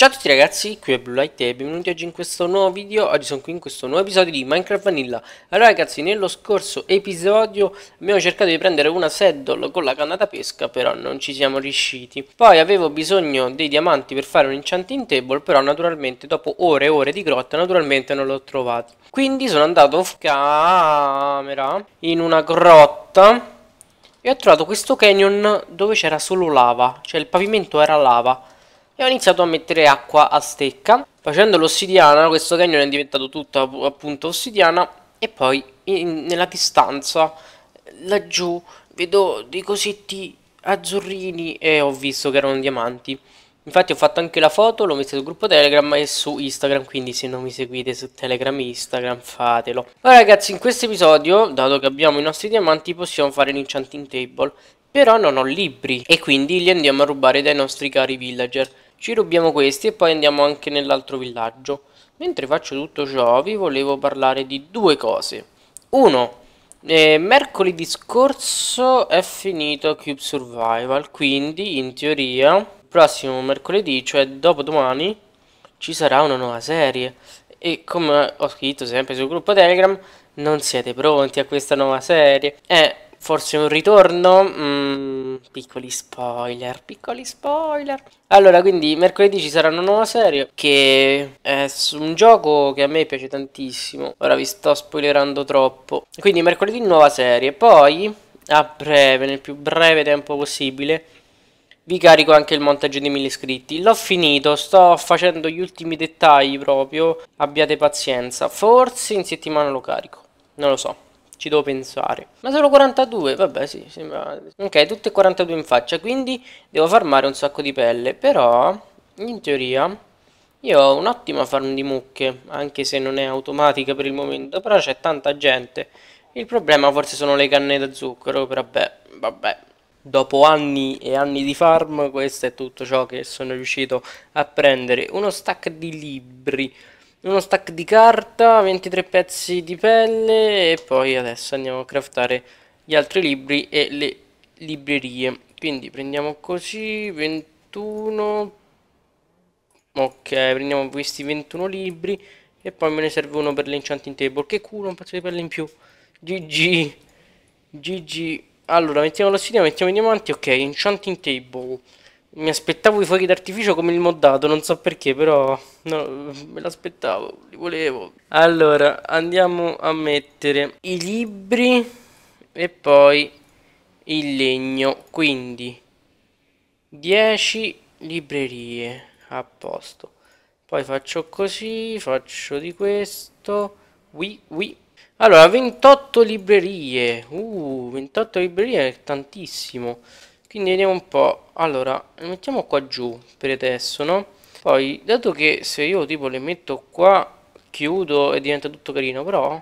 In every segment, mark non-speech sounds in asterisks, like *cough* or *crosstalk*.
Ciao a tutti ragazzi, qui è Blue Light e benvenuti oggi in questo nuovo video, oggi sono qui in questo nuovo episodio di Minecraft Vanilla Allora ragazzi, nello scorso episodio abbiamo cercato di prendere una saddle con la canna da pesca, però non ci siamo riusciti Poi avevo bisogno dei diamanti per fare un enchanting table, però naturalmente dopo ore e ore di grotta naturalmente non l'ho trovato Quindi sono andato off camera in una grotta e ho trovato questo canyon dove c'era solo lava, cioè il pavimento era lava e ho iniziato a mettere acqua a stecca. Facendo l'ossidiana questo canyon è diventato tutto appunto ossidiana e poi in, nella distanza laggiù vedo dei cosetti azzurrini e ho visto che erano diamanti. Infatti ho fatto anche la foto, l'ho messa sul gruppo Telegram e su Instagram, quindi se non mi seguite su Telegram e Instagram fatelo. Ma ragazzi, in questo episodio, dato che abbiamo i nostri diamanti, possiamo fare l'enchanting table. Però non ho libri e quindi li andiamo a rubare dai nostri cari villager. Ci rubiamo questi e poi andiamo anche nell'altro villaggio. Mentre faccio tutto ciò vi volevo parlare di due cose. Uno, eh, mercoledì scorso è finito Cube Survival, quindi in teoria prossimo mercoledì, cioè dopodomani, ci sarà una nuova serie. E come ho scritto sempre sul gruppo Telegram, non siete pronti a questa nuova serie. Eh, forse un ritorno. Mm, piccoli spoiler, piccoli spoiler. Allora, quindi mercoledì ci sarà una nuova serie che è su un gioco che a me piace tantissimo. Ora vi sto spoilerando troppo. Quindi mercoledì nuova serie. Poi, a breve, nel più breve tempo possibile, vi carico anche il montaggio di 1000 iscritti. L'ho finito, sto facendo gli ultimi dettagli proprio. Abbiate pazienza. Forse in settimana lo carico. Non lo so ci devo pensare. Ma sono 42, vabbè sì, sembra... Ok, tutte 42 in faccia, quindi devo farmare un sacco di pelle. Però, in teoria, io ho un'ottima farm di mucche, anche se non è automatica per il momento, però c'è tanta gente. Il problema forse sono le canne da zucchero, però beh, vabbè. Dopo anni e anni di farm, questo è tutto ciò che sono riuscito a prendere. Uno stack di libri uno stack di carta, 23 pezzi di pelle e poi adesso andiamo a craftare gli altri libri e le librerie. Quindi prendiamo così 21 Ok, prendiamo questi 21 libri e poi me ne serve uno per l'enchanting table. Che culo, un pezzo di pelle in più. GG. GG. allora, mettiamo la l'ossidiana, mettiamo i diamanti. Ok, enchanting table. Mi aspettavo i fuochi d'artificio come il moddato, non so perché, però no, me l'aspettavo, li volevo. Allora, andiamo a mettere i libri e poi il legno, quindi 10 librerie a posto. Poi faccio così, faccio di questo, oui, oui. Allora, 28 librerie, uh, 28 librerie è tantissimo quindi vediamo un po' allora le mettiamo qua giù per adesso no poi dato che se io tipo le metto qua chiudo e diventa tutto carino però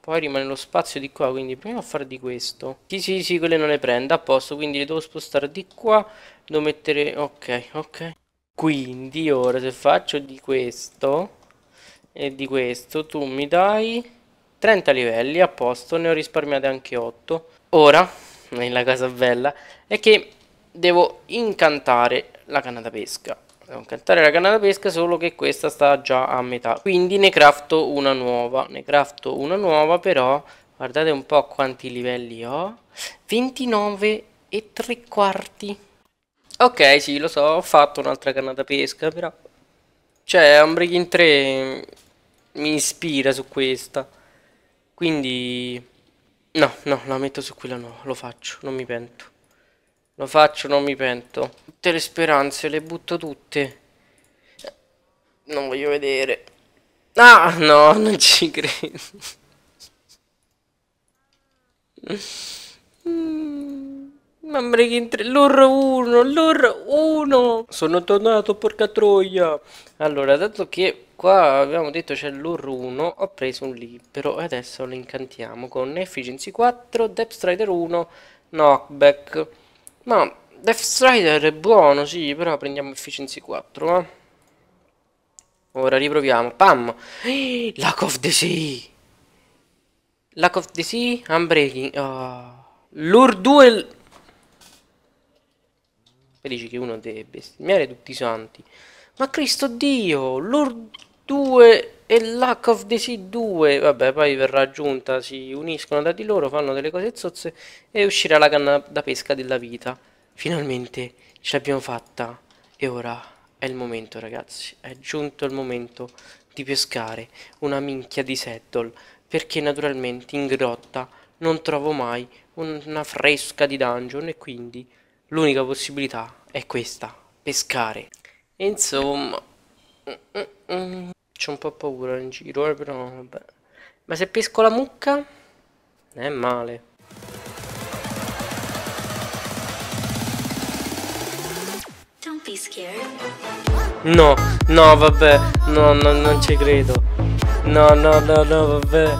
poi rimane lo spazio di qua quindi proviamo a fare di questo sì sì sì quelle non le prendo a posto quindi le devo spostare di qua devo mettere ok ok quindi ora se faccio di questo e di questo tu mi dai 30 livelli a posto ne ho risparmiate anche 8 ora *laughs* la cosa bella è che devo incantare la canna da pesca devo incantare la canna da pesca solo che questa sta già a metà quindi ne crafto una nuova ne crafto una nuova però guardate un po' quanti livelli ho 29 e 3 quarti ok sì lo so ho fatto un'altra canna da pesca però cioè Unbreaking 3 mi ispira su questa quindi No, no, la metto su quella nuova, lo faccio, non mi pento. Lo faccio, non mi pento. Tutte le speranze, le butto tutte. Non voglio vedere. Ah, no, non ci credo. Mamma che in 1, lor 1! Sono tornato, porca troia! Allora, dato che qua abbiamo detto c'è lor 1, ho preso un libro e adesso lo incantiamo con Efficiency 4, Death Strider 1, Knockback. Ma Death Strider è buono, sì, però prendiamo Efficiency 4, eh. Ora riproviamo. Pam! *gasps* Lack of the Sea! Lack of the Sea, Unbreaking... Oh. Ah. Lure 2 e dice che uno deve bestemmiare tutti i santi. Ma Cristo Dio, Lord 2 e Luck of the Sea 2, vabbè, poi verrà aggiunta, si uniscono da di loro, fanno delle cose zozze e uscirà la canna da pesca della vita. Finalmente ce l'abbiamo fatta e ora è il momento ragazzi, è giunto il momento di pescare una minchia di settle perché naturalmente in grotta non trovo mai una fresca di dungeon e quindi L'unica possibilità è questa, pescare. Insomma, c'ho un po' paura in giro, eh, però vabbè. Ma se pesco la mucca, è male. No, no, vabbè, no, no, non ci credo. No, no, no, no, vabbè.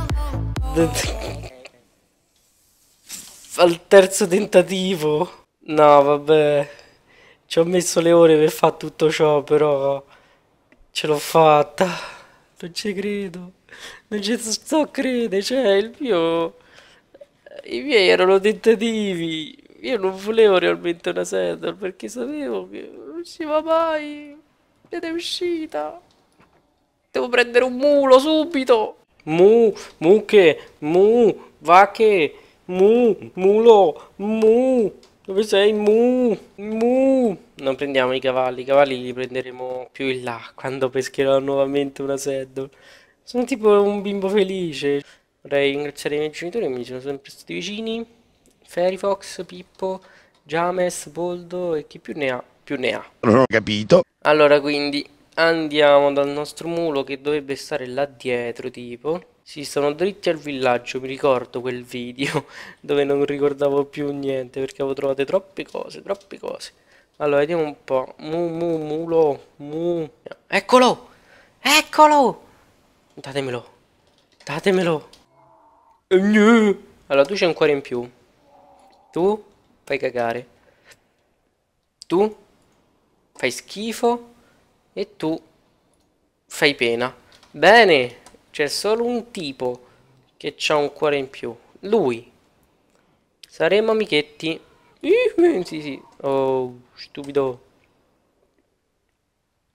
Al terzo tentativo. No, vabbè, ci ho messo le ore per fare tutto ciò, però ce l'ho fatta. Non ci credo, non ci sto a credere, cioè il mio... I miei erano tentativi, io non volevo realmente una settler perché sapevo che non usciva mai, ed è uscita. Devo prendere un mulo subito. Mu, mucche, mu, vacche, mu, mulo, mu. Dove sei? Mu! Mu! Non prendiamo i cavalli, i cavalli li prenderemo più in là, quando pescherò nuovamente una sed. Sono tipo un bimbo felice. Vorrei ringraziare i miei genitori che mi sono sempre stati vicini. Fairy Pippo, James, Boldo e chi più ne ha, più ne ha. Non ho capito. Allora, quindi, andiamo dal nostro mulo che dovrebbe stare là dietro, tipo. Sì, sono dritti al villaggio, mi ricordo quel video *laughs* dove non ricordavo più niente perché avevo trovato troppe cose, troppe cose. Allora, vediamo un po'. Mu, mu, mulo, mu. Eccolo! Eccolo! Datemelo. Datemelo. Allora, tu c'è un cuore in più. Tu fai cagare. Tu fai schifo. E tu fai pena. Bene! C'è solo un tipo che ha un cuore in più. Lui. Saremo amichetti. *laughs* Sì, sì. Oh, stupido.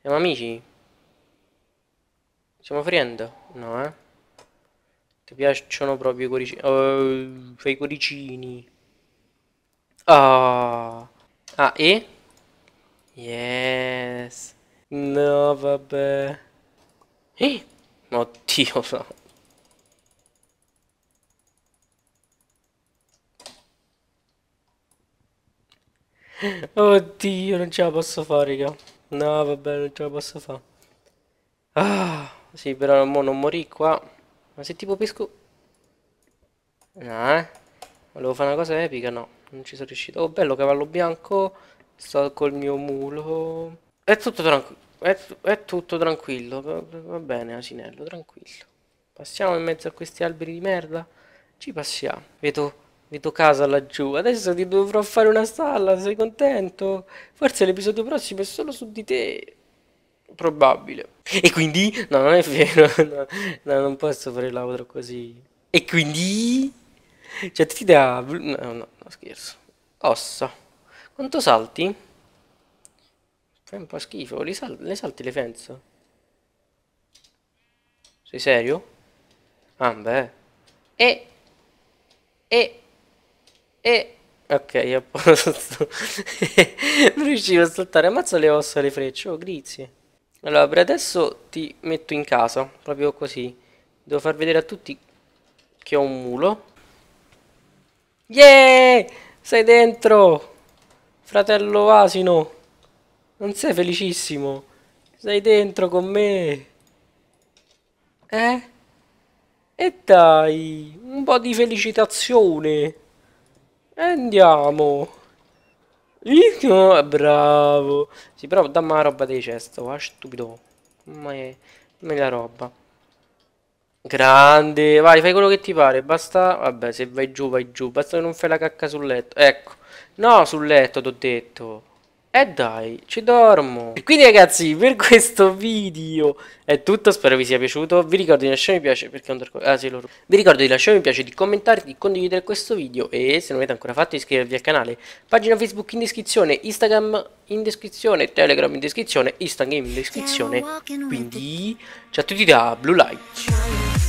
Siamo amici? Siamo friend? No, eh. Ti piacciono proprio i cuoricini. Oh, fai i cuoricini. Ah. Ah, e? Yes. No, vabbè. Eh? Oddio, no. Oddio, non ce la posso fare, raga. No, vabbè, non ce la posso fare. Ah, sì, però mo non morì qua. Ma se tipo pesco... No, ah, eh. Volevo fare una cosa epica, no. Non ci sono riuscito. Oh, bello, cavallo bianco. Sto col mio mulo. È tutto tranquillo è, è tutto tranquillo. Va bene, asinello, tranquillo. Passiamo in mezzo a questi alberi di merda? Ci passiamo. Vedo, vedo casa laggiù. Adesso ti dovrò fare una stalla, sei contento? Forse l'episodio prossimo è solo su di te. Probabile. E quindi... No, non è vero. *laughs* No, no, non posso fare l'audio così. E quindi... Cioè ti dà... No, no, no, scherzo. Ossa. Quanto salti? Fai un po' schifo. Le, sal le salti le fence? Sei serio? Ah, beh. E... E... E... Ok, a *laughs* posto. non riuscivo a saltare. Ammazza le ossa le frecce. Oh, grazie. Allora, per adesso ti metto in casa. Proprio così. Devo far vedere a tutti che ho un mulo. Yeah! Sei dentro! Fratello asino! Non sei felicissimo. Sei dentro con me. Eh? E dai, un po' di felicitazione. E andiamo. No, ah, bravo. Sì, però dammi la roba dei cesto, va stupido. Ma è... Ma è la roba. Grande, vai, fai quello che ti pare. Basta, vabbè, se vai giù, vai giù. Basta che non fai la cacca sul letto. Ecco, no, sul letto, ti ho detto. E eh dai, ci dormo. E quindi ragazzi, per questo video è tutto, spero vi sia piaciuto. Vi ricordo di lasciare mi piace, perché undercore... Ah sì, loro. Vi ricordo di lasciare mi piace, di commentare, di condividere questo video e se non l'avete ancora fatto iscrivervi al canale. Pagina Facebook in descrizione, Instagram in descrizione, Telegram in descrizione, Instagram in descrizione. Quindi, ciao a tutti da Blue Light.